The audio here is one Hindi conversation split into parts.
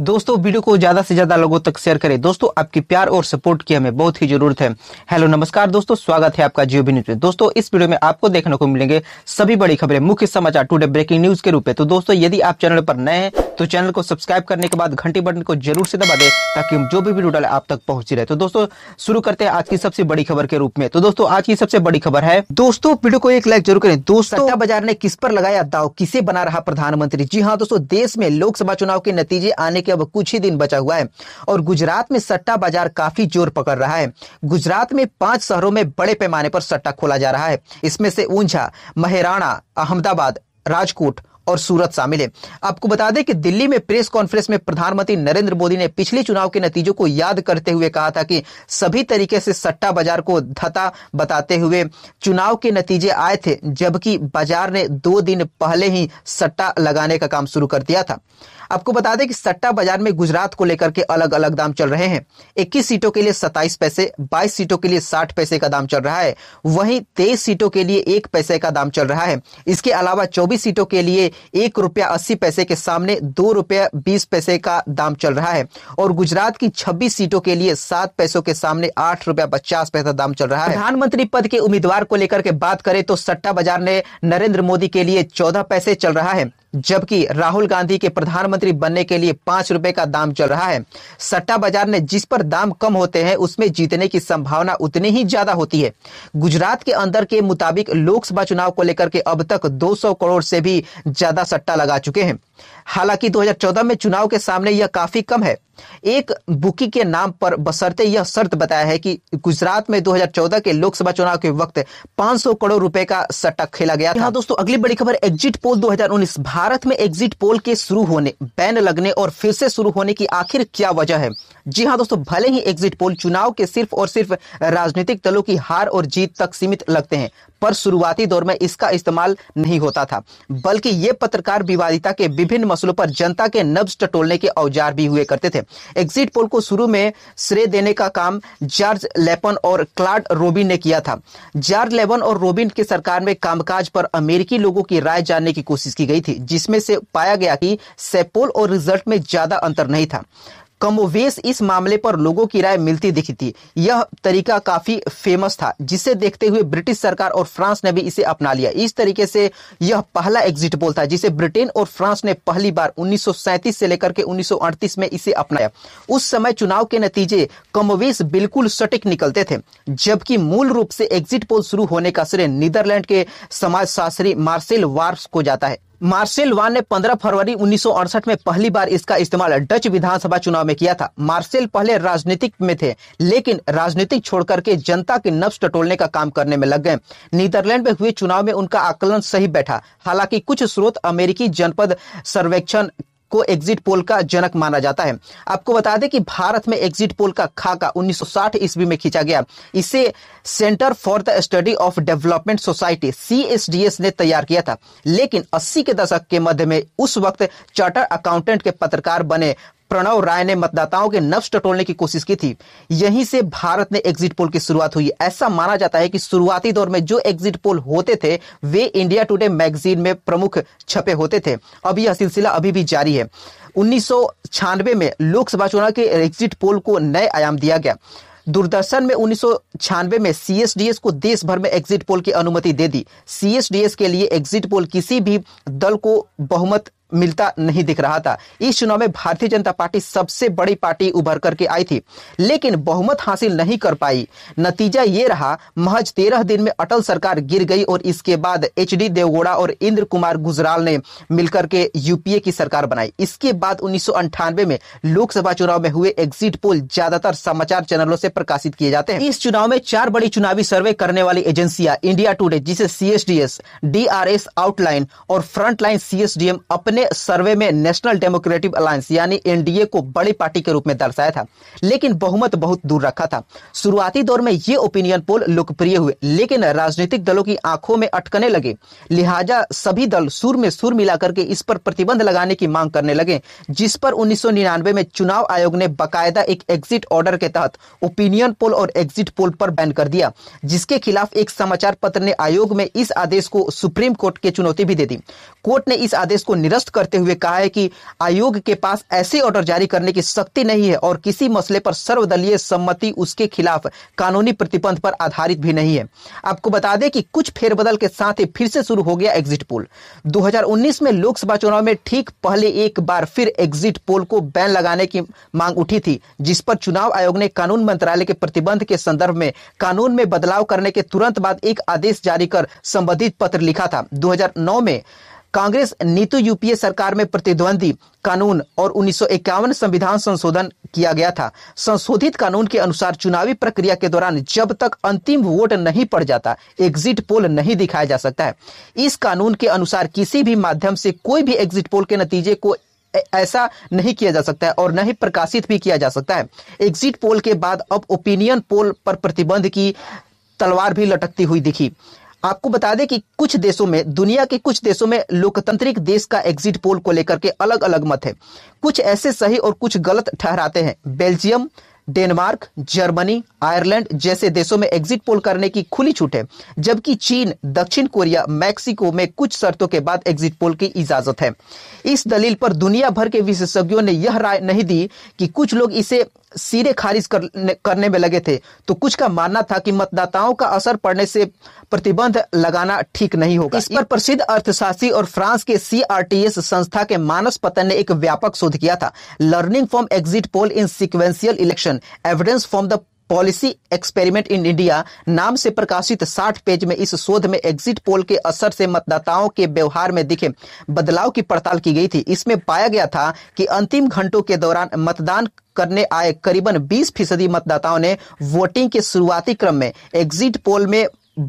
दोस्तों वीडियो को ज्यादा से ज्यादा लोगों तक शेयर करें दोस्तों आपकी प्यार और सपोर्ट की हमें बहुत ही जरूरत है हेलो नमस्कार दोस्तों स्वागत है आपका जियो न्यूज में दोस्तों इस वीडियो में आपको देखने को मिलेंगे सभी बड़ी खबरें मुख्य समाचार टुडे ब्रेकिंग न्यूज के रूप में तो दोस्तों यदि आप चैनल पर नए हैं तो चैनल को सब्सक्राइब करने के बाद घंटी बटन को जरूर से दबा दे ताकि जो भी वीडियो डाले आप तक पहुंची रहे तो दोस्तों शुरू करते हैं आज की सबसे बड़ी खबर के रूप में तो दोस्तों आज की सबसे बड़ी खबर है दोस्तों वीडियो को एक लाइक जरूर करें दोस्तों बाजार ने किस पर लगाया दाव किसे बना रहा प्रधानमंत्री जी हाँ दोस्तों देश में लोकसभा चुनाव के नतीजे आने के अब कुछ ही दिन बचा हुआ है और गुजरात में सट्टा बाजार काफी जोर पकड़ रहा है गुजरात में पांच शहरों में बड़े पैमाने पर सट्टा खोला जा रहा है इसमें से ऊंझा महराणा अहमदाबाद राजकोट और सूरत शामिल है आपको बता दें कि दिल्ली में प्रेस कॉन्फ्रेंस में प्रधानमंत्री नरेंद्र मोदी ने पिछले चुनाव के नतीजों को याद करते हुए कहा था कि सभी तरीके से सट्टा बाजार को धता बताते हुए चुनाव के नतीजे आए थे जबकि बाजार ने दो दिन पहले ही सट्टा लगाने का काम शुरू कर दिया था आपको बता दें कि सट्टा बाजार में गुजरात को लेकर के अलग अलग दाम चल रहे हैं 21 सीटों के लिए 27 पैसे 22 सीटों के लिए 60 पैसे का दाम चल रहा है वहीं 23 सीटों के लिए एक पैसे का दाम चल रहा है इसके अलावा 24 सीटों के लिए एक रुपया अस्सी पैसे के सामने दो रुपया बीस पैसे का दाम चल रहा है और गुजरात की छब्बीस सीटों के लिए सात पैसों के सामने आठ रुपया पचास पैसा दाम चल रहा है प्रधानमंत्री पद के उम्मीदवार को लेकर के बात करें तो सट्टा बाजार ने नरेंद्र मोदी के लिए चौदह पैसे चल रहा है जबकि राहुल गांधी के प्रधानमंत्री बनने के लिए पांच रुपए का दाम चल रहा है सट्टा बाजार में जिस पर दाम कम होते हैं उसमें जीतने की संभावना उतनी ही ज्यादा होती है गुजरात के अंदर के मुताबिक लोकसभा चुनाव को लेकर के अब तक 200 करोड़ से भी ज्यादा सट्टा लगा चुके हैं हालांकि 2014 में चुनाव के सामने यह काफी कम है एक बुकी के नाम पर बसरते यह शर्त बताया है कि गुजरात में 2014 के लोकसभा चुनाव के वक्त 500 करोड़ रुपए का सट्टा खेला गया था दोस्तों अगली बड़ी खबर एग्जिट पोल 2019 भारत में एग्जिट पोल के शुरू होने बैन लगने और फिर से शुरू होने की आखिर क्या वजह है जी हाँ दोस्तों भले ही एग्जिट पोल चुनाव के सिर्फ और सिर्फ राजनीतिक दलों की हार और जीत तक सीमित लगते हैं पर शुरुआती दौर में इसका इस्तेमाल नहीं होता था बल्कि ये पत्रकार विवादिता के विभिन्न मसलों पर जनता के नब्ज टटोलने के औजार भी हुए करते थे एग्जिट पोल को शुरू में श्रेय देने का काम जॉर्ज लेपन और क्लाड रोबिन ने किया था जॉर्ज लेपन और रोबिन की सरकार में कामकाज पर अमेरिकी लोगों की राय जानने की कोशिश की गई थी जिसमें से पाया गया कि सेपोल और रिजल्ट में ज्यादा अंतर नहीं था कमोवेश इस मामले पर लोगों की राय मिलती दिखी थी यह तरीका काफी फेमस था जिसे देखते हुए ब्रिटिश सरकार और फ्रांस ने भी इसे अपना लिया इस तरीके से यह पहला एग्जिट पोल था जिसे ब्रिटेन और फ्रांस ने पहली बार 1937 से लेकर के 1938 में इसे अपनाया उस समय चुनाव के नतीजे कमोवेश बिल्कुल सटीक निकलते थे जबकि मूल रूप से एग्जिट पोल शुरू होने का श्रेय नीदरलैंड के समाजशास्त्री मार्सेल वार्स को जाता है मार्सेल वान ने 15 फरवरी उन्नीस में पहली बार इसका इस्तेमाल डच विधानसभा चुनाव में किया था मार्सेल पहले राजनीतिक में थे लेकिन राजनीतिक छोड़कर के जनता के नब्स टटोलने का काम करने में लग गए नीदरलैंड में हुए चुनाव में उनका आकलन सही बैठा हालांकि कुछ स्रोत अमेरिकी जनपद सर्वेक्षण को एग्जिट पोल का जनक माना जाता है आपको बता दें कि भारत में एग्जिट पोल का खाका 1960 ईस्वी में खींचा गया इसे centre for the study of development society C ने तैयार किया था लेकिन 80 के दशक के मध्य में उस वक्त चार्टर अकाउंटेंट के पत्रकार बने प्रणव राय ने मतदाताओं के नफ्स टटोलने की कोशिश की थी यहीं से भारत में एग्जिट पोल की शुरुआत हुई ऐसा माना जाता है कि शुरुआती दौर में जो एग्जिट पोल होते थे वे इंडिया टुडे मैगजीन में प्रमुख छपे होते थे अब यह सिलसिला अभी भी जारी है उन्नीस में लोकसभा चुनाव के एग्जिट पोल को नए आयाम दिया गया दूरदर्शन में उन्नीस में सीएसडीएस को देश भर में एग्जिट पोल की अनुमति दे दी सीएसडीएस के लिए एग्जिट पोल किसी भी दल को बहुमत मिलता नहीं दिख रहा था इस चुनाव में भारतीय जनता पार्टी सबसे बड़ी पार्टी उभर करके आई थी लेकिन बहुमत हासिल नहीं कर पाई नतीजा ये रहा महज तेरह दिन में अटल सरकार गिर गई और इसके बाद एच डी देवगौड़ा और इंद्र कुमार गुजराल ने मिलकर के यूपीए की सरकार बनाई इसके बाद उन्नीस में लोकसभा चुनाव में हुए एग्जिट पोल ज्यादातर समाचार चैनलों से प्रकाशित किए जाते हैं इस चुनाव में चार बड़ी चुनावी सर्वे करने वाली एजेंसियां इंडिया टूडे जिसे सीएसडीएस एस आउटलाइन और फ्रंटलाइन सीएसडीएम अपने अपने सर्वे में नेशनल डेमोक्रेटिक अलायंस यानी एनडीए को बड़ी पार्टी के रूप में दर्शाया था लेकिन बहुमत बहुत दूर रखा था शुरुआती दौर में ये ओपिनियन पोल लोकप्रिय हुए लेकिन राजनीतिक दलों की आंखों में अटकने लगे लिहाजा सभी दल सुर में सुर मिलाकर के इस पर प्रतिबंध लगाने की मांग करने लगे जिस पर उन्नीस में चुनाव आयोग ने बाकायदा एक एग्जिट ऑर्डर के तहत ओपिनियन पोल और एग्जिट पोल पर बैन कर दिया जिसके खिलाफ एक समाचार पत्र ने आयोग में इस आदेश को सुप्रीम कोर्ट के चुनौती भी दे दी कोर्ट ने इस आदेश को निरस्त स्पष्ट करते हुए कहा है कि आयोग के पास ऐसे ऑर्डर जारी करने की शक्ति नहीं है और किसी मसले पर सर्वदलीय सम्मति उसके खिलाफ कानूनी प्रतिबंध पर आधारित भी नहीं है आपको बता दें कि कुछ फेरबदल के साथ ही फिर से शुरू हो गया एग्जिट पोल 2019 में लोकसभा चुनाव में ठीक पहले एक बार फिर एग्जिट पोल को बैन लगाने की मांग उठी थी जिस पर चुनाव आयोग ने कानून मंत्रालय के प्रतिबंध के संदर्भ में कानून में बदलाव करने के तुरंत बाद एक आदेश जारी कर संबंधित पत्र लिखा था 2009 में कांग्रेस नीतू यूपीए सरकार में प्रतिद्वंदी कानून और उन्नीस संविधान संशोधन किया गया था संशोधित कानून के अनुसार चुनावी प्रक्रिया के दौरान जब तक अंतिम वोट नहीं पड़ जाता एग्जिट पोल नहीं दिखाया जा सकता है इस कानून के अनुसार किसी भी माध्यम से कोई भी एग्जिट पोल के नतीजे को ऐसा नहीं किया जा सकता है और न ही प्रकाशित भी किया जा सकता है एग्जिट पोल के बाद अब ओपिनियन पोल पर प्रतिबंध की तलवार भी लटकती हुई दिखी आपको बता दें कि कुछ देशों में दुनिया के कुछ देशों में लोकतांत्रिक देश का एग्जिट पोल को लेकर के अलग अलग मत है कुछ ऐसे सही और कुछ गलत ठहराते हैं बेल्जियम डेनमार्क जर्मनी आयरलैंड जैसे देशों में एग्जिट पोल करने की खुली छूट है जबकि चीन दक्षिण कोरिया मैक्सिको में कुछ शर्तों के बाद एग्जिट पोल की इजाजत है इस दलील पर दुनिया भर के विशेषज्ञों ने यह राय नहीं दी कि कुछ लोग इसे सिरे खारिज करने में लगे थे तो कुछ का मानना था कि मतदाताओं का असर पड़ने से प्रतिबंध लगाना ठीक नहीं होगा इस पर प्रसिद्ध अर्थशास्त्री और फ्रांस के सीआरटीएस संस्था के मानस पतन ने एक व्यापक शोध किया था learning from exit poll in sequential election evidence from the policy experiment in India नाम से प्रकाशित 60 पेज में इस शोध में एग्जिट पोल के असर से मतदाताओं के व्यवहार में दिखे बदलाव की पड़ताल की गई थी इसमें पाया गया था कि अंतिम घंटों के दौरान मतदान करने आए करीबन 20 फीसदी मतदाताओं ने वोटिंग के शुरुआती क्रम में एग्जिट पोल में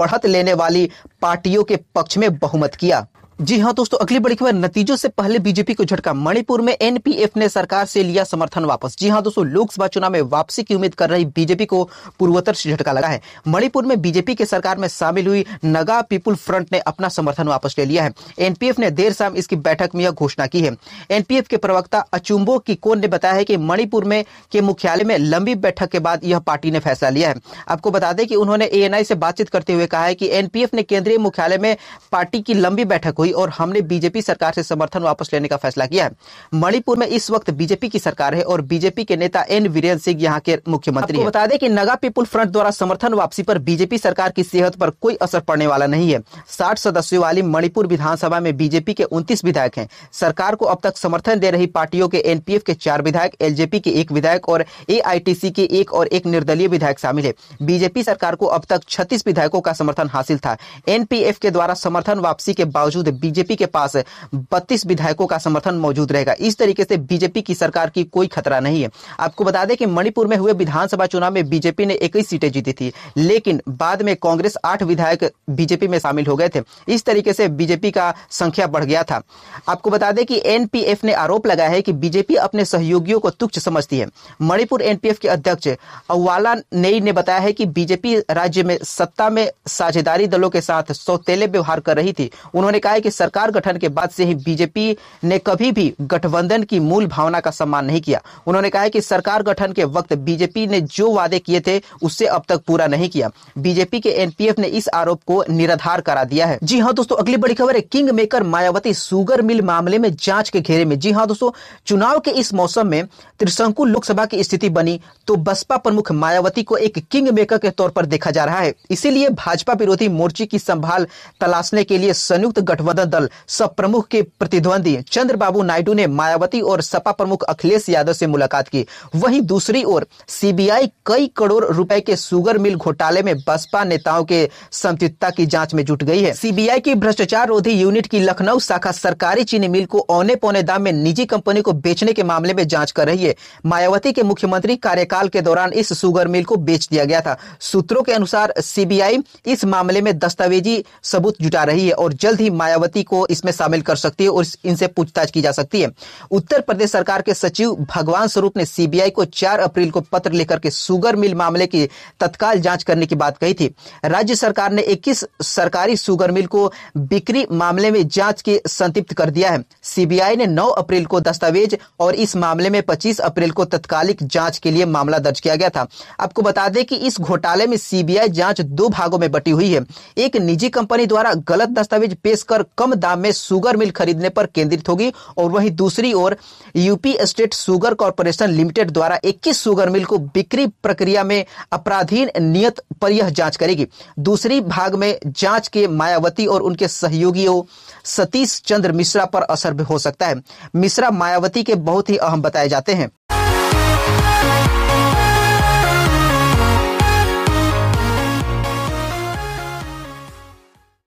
बढ़त लेने वाली पार्टियों के पक्ष में बहुमत किया जी हाँ दोस्तों अगली बड़ी खबर नतीजों से पहले बीजेपी को झटका मणिपुर में एनपीएफ ने सरकार से लिया समर्थन वापस जी हाँ दोस्तों लोकसभा चुनाव में वापसी की उम्मीद कर रही बीजेपी को पूर्वोत्तर से झटका लगा है मणिपुर में बीजेपी के सरकार में शामिल हुई नगा पीपुल फ्रंट ने अपना समर्थन वापस ले लिया है एनपीएफ ने देर शाम इसकी बैठक में यह घोषणा की है एनपीएफ के प्रवक्ता अचुम्बो की कोन ने बताया है कि मणिपुर में के मुख्यालय में लंबी बैठक के बाद यह पार्टी ने फैसला लिया है आपको बता दें कि उन्होंने एएनआई से बातचीत करते हुए कहा है कि एनपीएफ ने केंद्रीय मुख्यालय में पार्टी की लंबी बैठक हुई हुई और हमने बीजेपी सरकार से समर्थन वापस लेने का फैसला किया है मणिपुर में इस वक्त बीजेपी की सरकार है और बीजेपी के नेता एन वीरेन्द्र सिंह यहाँ के मुख्यमंत्री बता दें कि नगा पीपुल फ्रंट द्वारा समर्थन वापसी पर बीजेपी सरकार की सेहत पर कोई असर पड़ने वाला नहीं है साठ सदस्यों वाली मणिपुर विधानसभा में बीजेपी के उनतीस विधायक है सरकार को अब तक समर्थन दे रही पार्टियों के एनपीएफ के चार विधायक एलजेपी के एक विधायक और ए के एक और एक निर्दलीय विधायक शामिल है बीजेपी सरकार को अब तक छत्तीस विधायकों का समर्थन हासिल था एनपीएफ के द्वारा समर्थन वापसी के बावजूद बीजेपी के पास बत्तीस विधायकों का समर्थन मौजूद रहेगा इस तरीके से बीजेपी की सरकार की कोई खतरा नहीं है आपको बता दें कि मणिपुर में हुए विधानसभा चुनाव में बीजेपी ने इक्कीस सीटें जीती थी लेकिन बाद में कांग्रेस आठ विधायक बीजेपी में शामिल हो गए थे इस तरीके से बीजेपी का संख्या बढ़ गया था आपको बता दें कि एनपीएफ ने आरोप लगाया है कि बीजेपी अपने सहयोगियों को तुच्छ समझती है मणिपुर एनपीएफ के अध्यक्ष अवाला नेई ने बताया है कि बीजेपी राज्य में सत्ता में साझेदारी दलों के साथ सौतेले व्यवहार कर रही थी उन्होंने कहा कि कि सरकार गठन के बाद से ही बीजेपी ने कभी भी गठबंधन की मूल भावना का सम्मान नहीं किया उन्होंने कहा है कि सरकार गठन के वक्त बीजेपी ने जो वादे किए थे उससे अब तक पूरा नहीं किया बीजेपी के एनपीएफ ने इस आरोप को निराधार करा दिया है जी हाँ दोस्तों अगली बड़ी खबर है king maker Mayawati sugar mill मामले में जांच के घेरे में जी हाँ दोस्तों चुनाव के इस मौसम में त्रिशंकु लोकसभा की स्थिति बनी तो बसपा प्रमुख मायावती को एक किंग मेकर के तौर पर देखा जा रहा है इसीलिए भाजपा विरोधी मोर्चे की संभाल तलाशने के लिए संयुक्त गठबंधन मदन दल सब प्रमुख के प्रतिद्वंदी चंद्रबाबू नायडू ने मायावती और सपा प्रमुख अखिलेश यादव से मुलाकात की वहीं दूसरी ओर सीबीआई कई करोड़ रुपए के सुगर मिल घोटाले में बसपा नेताओं के संतृप्तता की जांच में जुट गई है सीबीआई की भ्रष्टाचार रोधी यूनिट की लखनऊ शाखा सरकारी चीनी मिल को औने पौने दाम में निजी कंपनी को बेचने के मामले में जांच कर रही है मायावती के मुख्यमंत्री कार्यकाल के दौरान इस सुगर मिल को बेच दिया गया था सूत्रों के अनुसार सीबीआई इस मामले में दस्तावेजी सबूत जुटा रही है और जल्द ही मायावती समिति को इसमें शामिल कर सकती है और इनसे पूछताछ की जा सकती है उत्तर प्रदेश सरकार के सचिव भगवान स्वरूप ने सीबीआई को 4 अप्रैल को पत्र लेकर के सुगर मिल मामले की तत्काल जांच करने की बात कही थी राज्य सरकार ने 21 सरकारी सुगर मिल को बिक्री मामले में जांच के संतृप्त कर दिया है सीबीआई ने 9 अप्रैल को दस्तावेज और इस मामले में 25 अप्रैल को तत्कालिक जांच के लिए मामला दर्ज किया गया था आपको बता दें कि इस घोटाले में सीबीआई जांच दो भागों में बटी हुई है एक निजी कंपनी द्वारा गलत दस्तावेज पेश कर कम दाम में सुगर मिल खरीदने पर केंद्रित होगी और वहीं दूसरी ओर UP state sugar corporation limited द्वारा 21 सुगर मिल को बिक्री प्रक्रिया में अपराधीन नियत पर यह जांच करेगी दूसरी भाग में जांच के मायावती और उनके सहयोगियों सतीश चंद्र मिश्रा पर असर भी हो सकता है मिश्रा मायावती के बहुत ही अहम बताए जाते हैं